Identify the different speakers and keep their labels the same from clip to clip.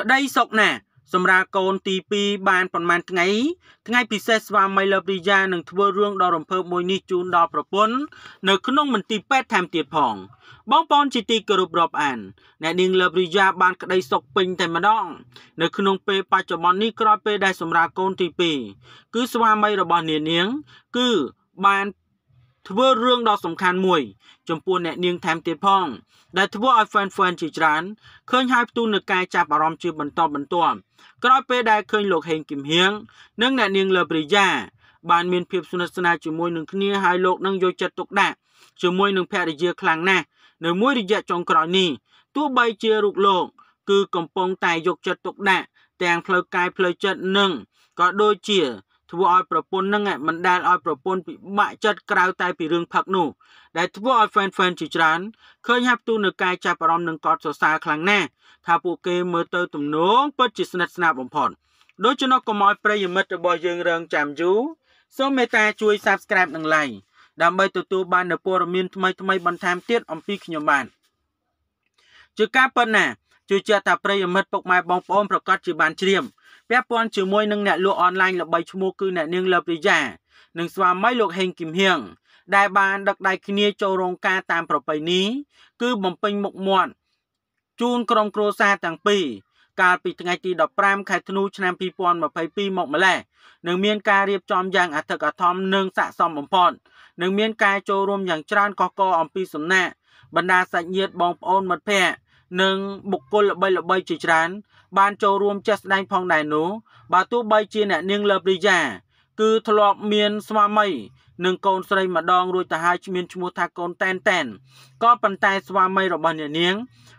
Speaker 1: ក្តីសុខណាស់សម្រាប់កូនទី2បានប្រហែលថ្ងៃថ្ងៃពិសេសស្វាមីលព្រាយានឹងធ្វើរឿងដ៏រំភើបមួយនេះជូនដល់ប្រពន្ធនៅក្នុងមន្ទីរពេទ្យថែមទៀតផង បងប្អូនជាទីគោរពរាប់អានអ្នកនាងលព្រាយាបានក្តីសុខពេញតែម្ដង នៅក្នុងពេលបច្ចុប្បន្ននេះក្រោយពេលដែលសម្រាប់កូនទី2គឺស្វាមីរបស់នាងនាងគឺបានធ្វើរឿងដ៏សំខាន់មួយ ចំពោះអ្នកនាងថែមទៀតផង ដែលធ្វើឲ្យ fan fan ជាច្រើនឃើញហើយផ្ទុះនឹងការចាប់អារម្មណ៍ជាបន្តបន្ទាប់ក្រោយពេលដែលឃើញលោកហេងគឹមហៀងនិងអ្នកនាងលើប្រិយាបានមានភាពស្និទ្ធស្នាលជាមួយនឹងគ្នាហើយលោកនឹងយកចិត្តទុកដាក់ជាមួយនឹងភរិយាខ្លាំងណាស់នៅមួយរយៈចុងក្រោយនេះទោះបីជារូបលោកគឺកំពុងតែយកចិត្តទុកដាក់ទាំងផ្លូវកាយផ្លូវចិត្តនិងក៏ដូចជាធ្វើឲ្យប្រពន្ធនឹងមិនដែលឲ្យប្រពន្ធពិបាកចិត្តក្រៅតែពីរឿងផឹកនោះដែលធ្វើឲ្យ fan fan ជាច្រើនឃើញហាប់ទូនៅកាយចាប់អារម្មណ៍នឹងកោតសរសើរខ្លាំងណាស់ថាពួកគេមើលទៅទំនងពិតជាស្និទ្ធស្នាលបំផុតដូច្នោះកុំឲ្យប្រិយមិត្តរបស់យើងរងចាំយូរសូមមេត្តាជួយ Subscribe និង Like ដើម្បីទទួលបាននូវព័ត៌មានថ្មីៗបន្ថែមទៀតអំពីខ្ញុំបាទជាការប៉ុណ្ណាជឿជាក់ថាប្រិយមិត្តពុកម៉ែបងប្អូនប្រកាសជាបានជ្រាបពាក់ព័ន្ធជាមួយនឹងអ្នកលក់អនឡាញល្បីឈ្មោះគឺអ្នកនាងលព្យាយានិងស្វាមីលោក ហេងគឹមហៀងដែល បានដឹកដៃគ្នាចូលរោងការតាមប្រពៃណីគឺបំពេញមុខមាត់ជូនក្រុមគ្រួសារទាំងពីរកាលពីថ្ងៃទី15ខែធ្នូឆ្នាំ2022មកម្លេះនឹងមានការរៀបចំយ៉ាងអធិកអធមនិងស័ក្តិសមបំផុតនឹងមានការចូលរួមយ៉ាងច្រើនកកកអំពីសំណាក់បណ្ដាសាច់ញាតិបងប្អូនមិត្តភ័ក្តិនិងបុគ្គលល្បីល្បីជាច្រើនបានចូលរួមចាស់ស្ដែងផងដែរនោះបើទោះបីជាអ្នកនាងលើប្រិយាគឺធ្លាប់មានស្វាមីនិងកូនស្រីម្ដងរួចទៅហើយគ្មានឈ្មោះថាកូនតែនតែនក៏ប៉ុន្តែស្វាមីរបស់អ្នកនាង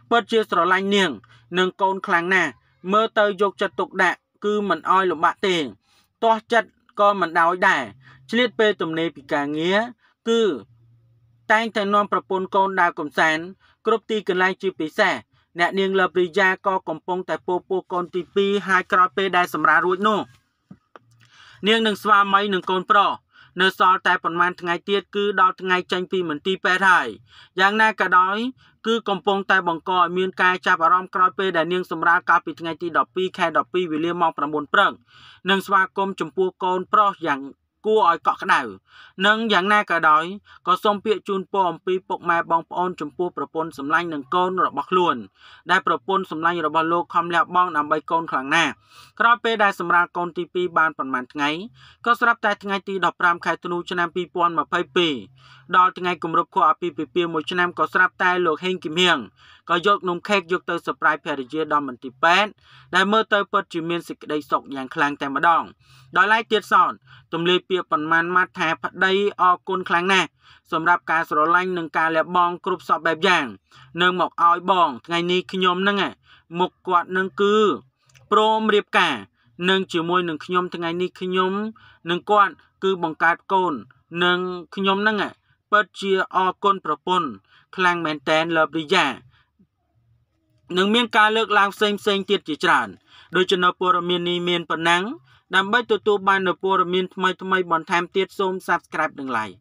Speaker 1: ពិតជាស្រឡាញ់នាង និងកូនខ្លាំងណាស់មើលទៅយកចិត្តទុកដាក់គឺមិនអោយលំបាកទេទាស់ចិត្តក៏មិនដោយដែរឆ្លៀតពេលទំនេរពីការងារគឺតែងតែនាំប្រពន្ធកូនដើរកំសាន្តគ្រប់ទីកន្លែងជាពិសេសអ្នកនាងលព្រីយ៉ាក៏កំពុងតែពោពោះកូនទី2ហើយក្រោយពេលដែលសម្រាលរួចនោះនាងនឹងស្វាមីនឹងកូនប្រុសនៅសល់តែប្រហែលថ្ងៃទៀតគឺដល់ថ្ងៃចេញពីមន្ទីរពេទ្យហើយយ៉ាងណាក៏ដោយ គឺកំពុងតែបង្កឲ្យមាន ការចាប់អារម្មណ៍ក្រោយពេលដែលនាងសម្រាលកាលពីថ្ងៃទី12ខែ12វេលាម៉ោង9ព្រឹកនិងស្វាគមន៍ចំពោះកូនប្រុសយ៉ាងគួរឲ្យកក់ក្ដៅនិងយ៉ាងណាក៏ដោយក៏សូមពាក្យជូនពរអំពីពុកម៉ែបងប្អូនចំពោះប្រពន្ធសម្លាញ់និងកូនរបស់ខ្លួន ដែលប្រពន្ធសម្លាញ់របស់លោកខំលះបង់ដើម្បីកូនខ្លាំងណាស់ក្រោយពេលដែលសម្រាលកូនទី2បានប្រមាណថ្ងៃក៏ស្រាប់តែថ្ងៃទី15ខែធ្នូឆ្នាំ2022ដល់ថ្ងៃគម្រប់ខួបអាពាហ៍ពិពាហ៍មួយឆ្នាំក៏ស្រាប់តែលោកហេងគីមៀងក៏យកនំខេកយកទៅ surprise ភរិយាដល់មន្ទីរពេទ្យដែលមើលទៅពិតជាមានសេចក្តីសុខយ៉ាងខ្លាំងតែម្ដងដល់ឡែកទៀតសោនទំលាយពីពាក្យប៉ុន្មានម៉ាត់ថាប្តីអរគុណខ្លាំងណាស់សម្រាប់ការស្រឡាញ់និងការលះបង់គ្រប់សពបែបយ៉ាងនឹងមកឲ្យបងថ្ងៃនេះខ្ញុំនឹងមុខគាត់នឹងគឺព្រមរៀបការនឹងជាមួយនឹងខ្ញុំថ្ងៃនេះខ្ញុំនឹងគាត់គឺបង្កើតកូននឹងខ្ញុំនឹងពិតជាអរគុណប្រពន្ធខ្លាំងមែនតែនលបរិយានិងមានការលើកឡើងផ្សេងផ្សេងទៀតជាច្រើនដូចជានៅព័ត៌មាននេះមានប៉ុណ្ណឹងដើម្បីទទួលបាននូវព័ត៌មានថ្មីថ្មីបន្ថែមទៀតសូម Subscribe និង Like